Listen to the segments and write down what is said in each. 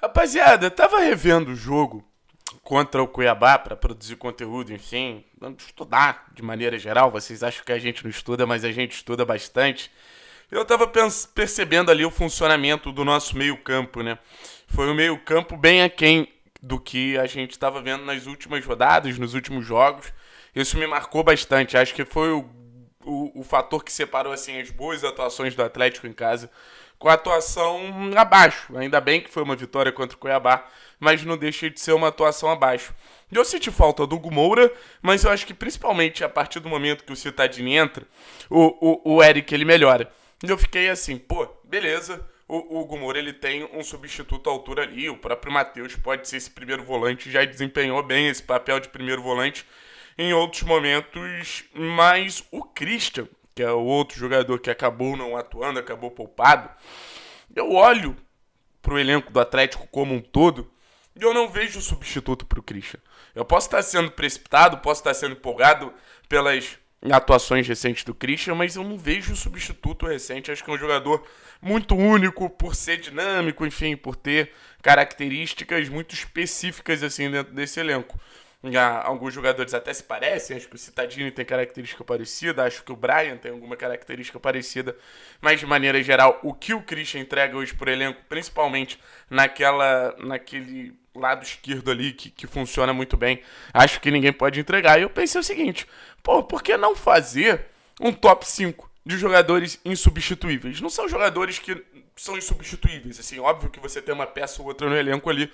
Rapaziada, tava revendo o jogo contra o Cuiabá para produzir conteúdo, enfim, estudar de maneira geral. Vocês acham que a gente não estuda, mas a gente estuda bastante. Eu tava percebendo ali o funcionamento do nosso meio-campo, né? Foi um meio-campo bem aquém do que a gente estava vendo nas últimas rodadas, nos últimos jogos. Isso me marcou bastante. Acho que foi o, o, o fator que separou assim as boas atuações do Atlético em casa com a atuação abaixo. Ainda bem que foi uma vitória contra o Cuiabá, mas não deixa de ser uma atuação abaixo. Eu senti falta do Gumoura, mas eu acho que principalmente a partir do momento que o Citadini entra, o, o, o Eric ele melhora. E eu fiquei assim, pô, beleza, o, o ele tem um substituto à altura ali, o próprio Matheus pode ser esse primeiro volante, já desempenhou bem esse papel de primeiro volante em outros momentos, mas o Christian que é o outro jogador que acabou não atuando, acabou poupado, eu olho pro elenco do Atlético como um todo e eu não vejo substituto pro Christian. Eu posso estar sendo precipitado, posso estar sendo empolgado pelas atuações recentes do Christian, mas eu não vejo substituto recente. Acho que é um jogador muito único por ser dinâmico, enfim, por ter características muito específicas assim dentro desse elenco alguns jogadores até se parecem, acho que o Citadini tem característica parecida, acho que o Brian tem alguma característica parecida, mas de maneira geral, o que o Christian entrega hoje por elenco, principalmente naquela, naquele lado esquerdo ali que, que funciona muito bem, acho que ninguém pode entregar. E eu pensei o seguinte, pô, por que não fazer um top 5 de jogadores insubstituíveis? Não são jogadores que são insubstituíveis, assim, óbvio que você tem uma peça ou outra no elenco ali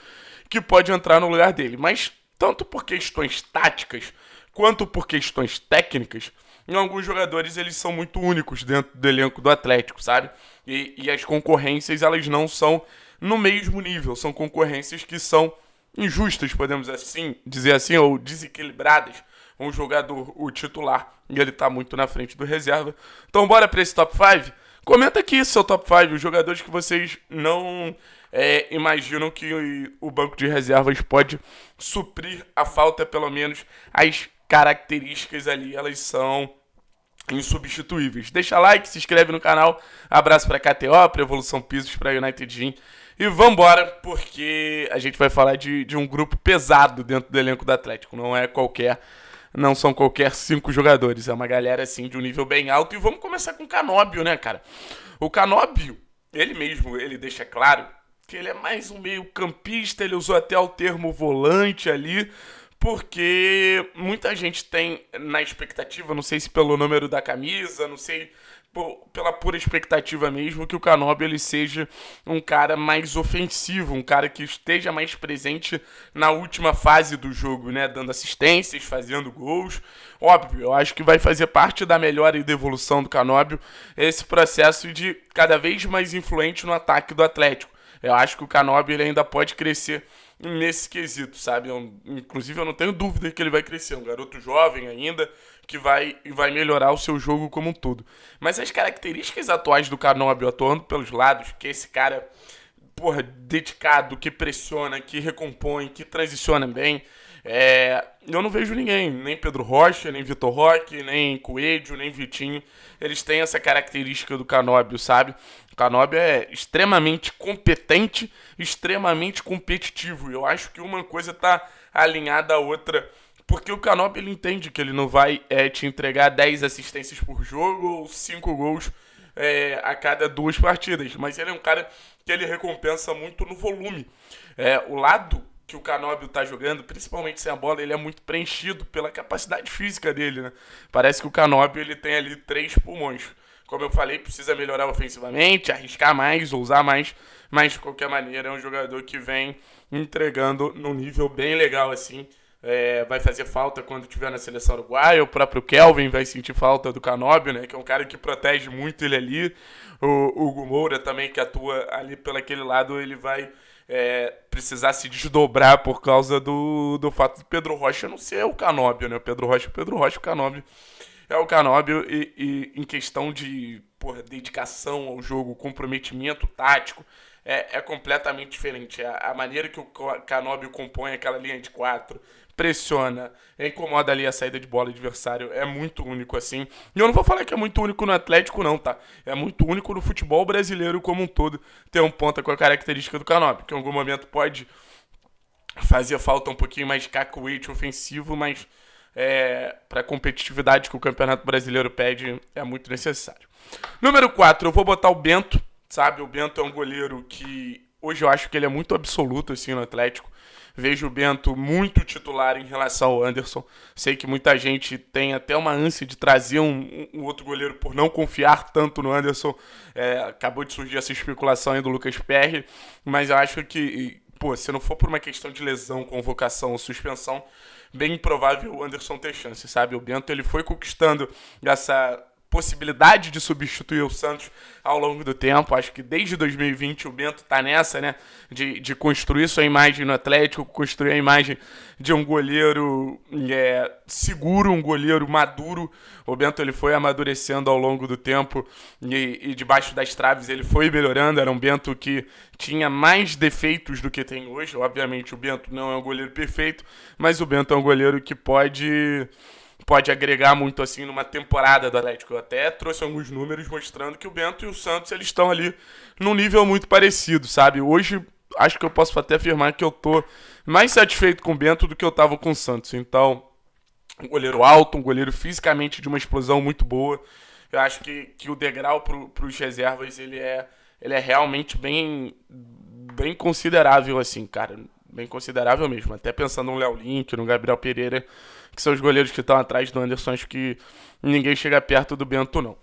que pode entrar no lugar dele, mas tanto por questões táticas quanto por questões técnicas, em alguns jogadores eles são muito únicos dentro do elenco do Atlético, sabe? E, e as concorrências elas não são no mesmo nível, são concorrências que são injustas, podemos assim dizer assim, ou desequilibradas. Um jogador, o titular, e ele está muito na frente do reserva. Então bora para esse top 5? Comenta aqui seu top 5, os jogadores que vocês não é, imagino que o banco de reservas pode suprir a falta, pelo menos as características ali, elas são insubstituíveis. Deixa like, se inscreve no canal. Abraço para KTO, para Evolução Pisos, para United Gym. E vambora, porque a gente vai falar de, de um grupo pesado dentro do elenco do Atlético. Não é qualquer, não são qualquer cinco jogadores. É uma galera, assim, de um nível bem alto. E vamos começar com o Canóbio, né, cara? O Canóbio, ele mesmo, ele deixa claro que ele é mais um meio-campista, ele usou até o termo volante ali, porque muita gente tem na expectativa, não sei se pelo número da camisa, não sei pela pura expectativa mesmo, que o Canobi ele seja um cara mais ofensivo, um cara que esteja mais presente na última fase do jogo, né? Dando assistências, fazendo gols. Óbvio, eu acho que vai fazer parte da melhora e da evolução do Canóbio esse processo de cada vez mais influente no ataque do Atlético. Eu acho que o Canobi ele ainda pode crescer nesse quesito, sabe? Eu, inclusive, eu não tenho dúvida que ele vai crescer. É um garoto jovem ainda que vai, vai melhorar o seu jogo como um todo. Mas as características atuais do Canóbio atuando pelos lados, que esse cara, porra, dedicado, que pressiona, que recompõe, que transiciona bem, é, eu não vejo ninguém, nem Pedro Rocha, nem Vitor Roque, nem Coelho, nem Vitinho. Eles têm essa característica do Canóbio, sabe? Canobi é extremamente competente, extremamente competitivo. Eu acho que uma coisa está alinhada à outra. Porque o Canobi ele entende que ele não vai é, te entregar 10 assistências por jogo ou 5 gols é, a cada duas partidas. Mas ele é um cara que ele recompensa muito no volume. É, o lado que o Canóbio está jogando, principalmente sem a bola, ele é muito preenchido pela capacidade física dele, né? Parece que o Canóbio ele tem ali três pulmões como eu falei, precisa melhorar ofensivamente, arriscar mais, ousar mais, mas de qualquer maneira é um jogador que vem entregando num nível bem legal assim. É, vai fazer falta quando tiver na seleção uruguaia. O próprio Kelvin vai sentir falta do Canóbio, né? Que é um cara que protege muito ele ali. O Hugo Moura também, que atua ali pelo aquele lado, ele vai é, precisar se desdobrar por causa do, do fato do Pedro Rocha não ser o Canóbio, né? O Pedro Rocha, o Pedro Rocha, o Canóbio é o Canóbio e, e, em questão de porra, dedicação ao jogo, comprometimento tático, é, é completamente diferente. É a, a, maneira que o Canóbio compõe aquela linha de quatro, pressiona, incomoda ali a saída de bola adversário, é muito único assim. E eu não vou falar que é muito único no Atlético, não, tá? É muito único no futebol brasileiro como um todo ter um ponta com a característica do Canóbio, que em algum momento pode fazer falta um pouquinho mais de cacuete ofensivo, mas é, para a competitividade que o Campeonato Brasileiro pede é muito necessário. Número 4, eu vou botar o Bento, sabe? O Bento é um goleiro que hoje eu acho que ele é muito absoluto assim no Atlético. Vejo o Bento muito titular em relação ao Anderson. Sei que muita gente tem até uma ânsia de trazer um, um outro goleiro por não confiar tanto no Anderson. É, acabou de surgir essa especulação aí do Lucas Perry, mas eu acho que, pô, se não for por uma questão de lesão, convocação ou suspensão, bem improvável o Anderson ter chance, sabe? O Bento ele foi conquistando essa possibilidade de substituir o Santos ao longo do tempo. Acho que desde 2020 o Bento está nessa, né? De, de construir sua imagem no Atlético, construir a imagem de um goleiro é, seguro, um goleiro maduro. O Bento ele foi amadurecendo ao longo do tempo e, e debaixo das traves ele foi melhorando. Era um Bento que tinha mais defeitos do que tem hoje. Obviamente o Bento não é um goleiro perfeito, mas o Bento é um goleiro que pode pode agregar muito assim numa temporada do Atlético. Eu até trouxe alguns números mostrando que o Bento e o Santos eles estão ali num nível muito parecido, sabe? Hoje acho que eu posso até afirmar que eu tô mais satisfeito com o Bento do que eu tava com o Santos. Então, um goleiro alto, um goleiro fisicamente de uma explosão muito boa. Eu acho que, que o degrau para os reservas ele é, ele é realmente bem, bem considerável, assim, cara bem considerável mesmo. Até pensando no Léo Link, no Gabriel Pereira, que são os goleiros que estão atrás do Anderson, acho que ninguém chega perto do Bento, não.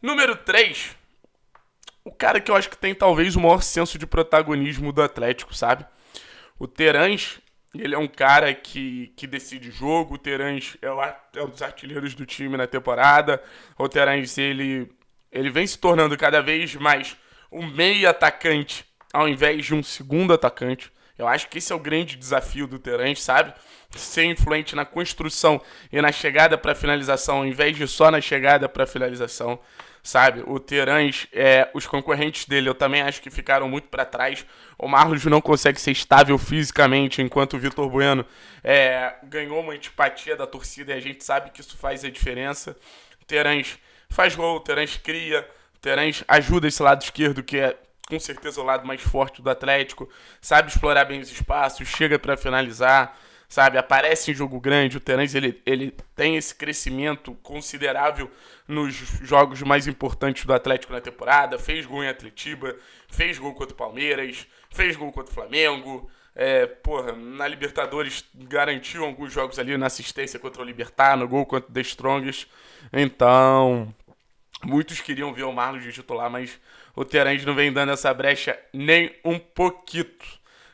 Número 3, o cara que eu acho que tem talvez o maior senso de protagonismo do Atlético, sabe? O Terãs, ele é um cara que, que decide jogo, o Terãs é, é um dos artilheiros do time na temporada, o Terãs, ele, ele vem se tornando cada vez mais um meio atacante ao invés de um segundo atacante. Eu acho que esse é o grande desafio do Terence, sabe? Ser influente na construção e na chegada para finalização, ao invés de só na chegada para finalização, sabe? O Terence, é, os concorrentes dele, eu também acho que ficaram muito para trás. O Marlos não consegue ser estável fisicamente, enquanto o Vitor Bueno é, ganhou uma antipatia da torcida e a gente sabe que isso faz a diferença. O Terence faz gol, o Terence cria, o Terence ajuda esse lado esquerdo que é com certeza o lado mais forte do Atlético, sabe explorar bem os espaços, chega para finalizar, sabe, aparece em jogo grande, o Terence ele, ele tem esse crescimento considerável nos jogos mais importantes do Atlético na temporada, fez gol em Atletiba, fez gol contra o Palmeiras, fez gol contra o Flamengo, é, porra, na Libertadores garantiu alguns jogos ali na assistência contra o Libertar, no gol contra o The Strongest. Então, muitos queriam ver o Marlos de titular, mas o Terence não vem dando essa brecha nem um pouquito.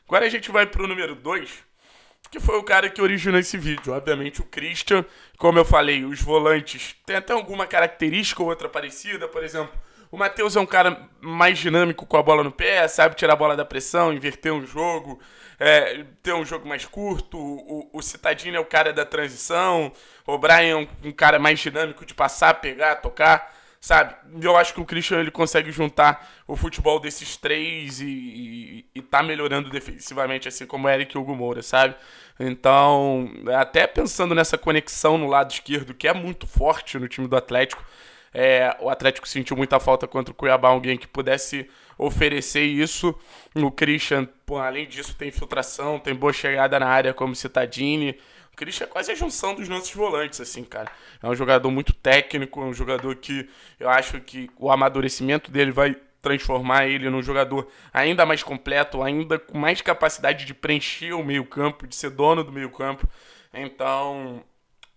Agora a gente vai pro número 2, que foi o cara que originou esse vídeo. Obviamente o Christian, como eu falei, os volantes têm até alguma característica ou outra parecida, por exemplo... O Matheus é um cara mais dinâmico com a bola no pé, sabe tirar a bola da pressão, inverter um jogo, é, ter um jogo mais curto. O, o, o é o cara da transição. O Brian é um, um, cara mais dinâmico de passar, pegar, tocar sabe? Eu acho que o Christian ele consegue juntar o futebol desses três e, e, e tá melhorando defensivamente, assim como o Eric e Hugo Moura, sabe? Então, até pensando nessa conexão no lado esquerdo, que é muito forte no time do Atlético, é, o Atlético sentiu muita falta contra o Cuiabá, alguém que pudesse oferecer isso. O Christian, pô, além disso, tem infiltração, tem boa chegada na área como Citadini. O Christian é quase a junção dos nossos volantes, assim, cara. É um jogador muito técnico, é um jogador que eu acho que o amadurecimento dele vai transformar ele num jogador ainda mais completo, ainda com mais capacidade de preencher o meio-campo, de ser dono do meio-campo. Então,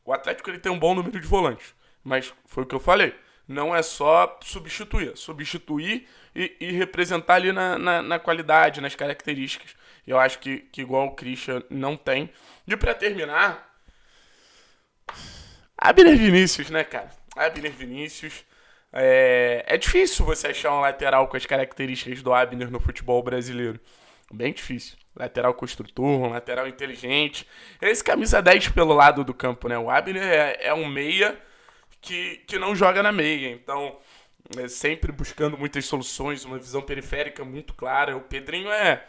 o Atlético ele tem um bom número de volantes, mas foi o que eu falei não é só substituir. Substituir e, e representar ali na, na, na, qualidade, nas características. Eu acho que, que igual o Christian não tem. E para terminar, Abner Vinícius, né, cara? Abner Vinícius. É, é difícil você achar um lateral com as características do Abner no futebol brasileiro. Bem difícil. Lateral construtor, um lateral inteligente. Esse camisa 10 pelo lado do campo, né? O Abner é, é um meia que, que não joga na meia. Então, é sempre buscando muitas soluções, uma visão periférica muito clara. O Pedrinho é.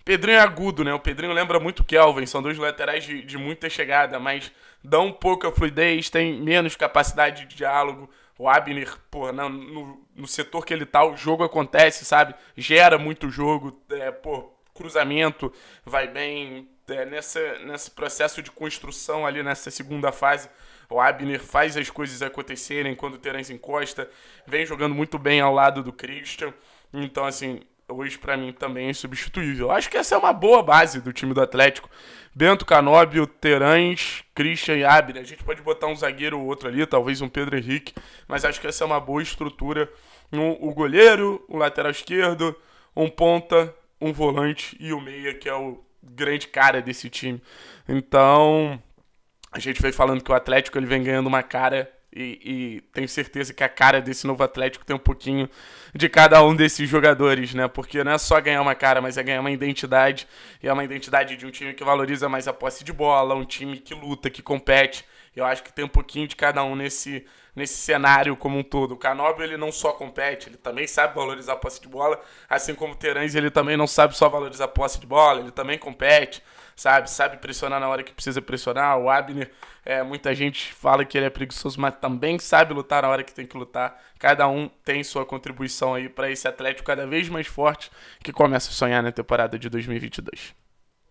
O Pedrinho é agudo, né? O Pedrinho lembra muito o Kelvin, são dois laterais de, de muita chegada, mas dão pouca fluidez, tem menos capacidade de diálogo. O Abner, pô, no, no, no setor que ele tá, o jogo acontece, sabe? Gera muito jogo, é, pô, cruzamento, vai bem. É, nessa, nesse processo de construção ali, nessa segunda fase, o Abner faz as coisas acontecerem quando o Terence encosta. Vem jogando muito bem ao lado do Christian. Então, assim, hoje para mim também é substituível. Acho que essa é uma boa base do time do Atlético. Bento Canóbio, Terãs, Christian e Abner. A gente pode botar um zagueiro ou outro ali, talvez um Pedro Henrique, mas acho que essa é uma boa estrutura. Um, o goleiro, o lateral esquerdo, um ponta, um volante e o meia, que é o grande cara desse time. Então, a gente foi falando que o Atlético ele vem ganhando uma cara e, e, tenho certeza que a cara desse novo Atlético tem um pouquinho de cada um desses jogadores, né? Porque não é só ganhar uma cara, mas é ganhar uma identidade. E é uma identidade de um time que valoriza mais a posse de bola, um time que luta, que compete. Eu acho que tem um pouquinho de cada um nesse, nesse cenário como um todo. O Canobio, ele não só compete, ele também sabe valorizar a posse de bola, assim como o Terãs, ele também não sabe só valorizar a posse de bola, ele também compete sabe? Sabe pressionar na hora que precisa pressionar. O Abner, é, muita gente fala que ele é preguiçoso, mas também sabe lutar na hora que tem que lutar. Cada um tem sua contribuição aí para esse Atlético cada vez mais forte que começa a sonhar na temporada de 2022.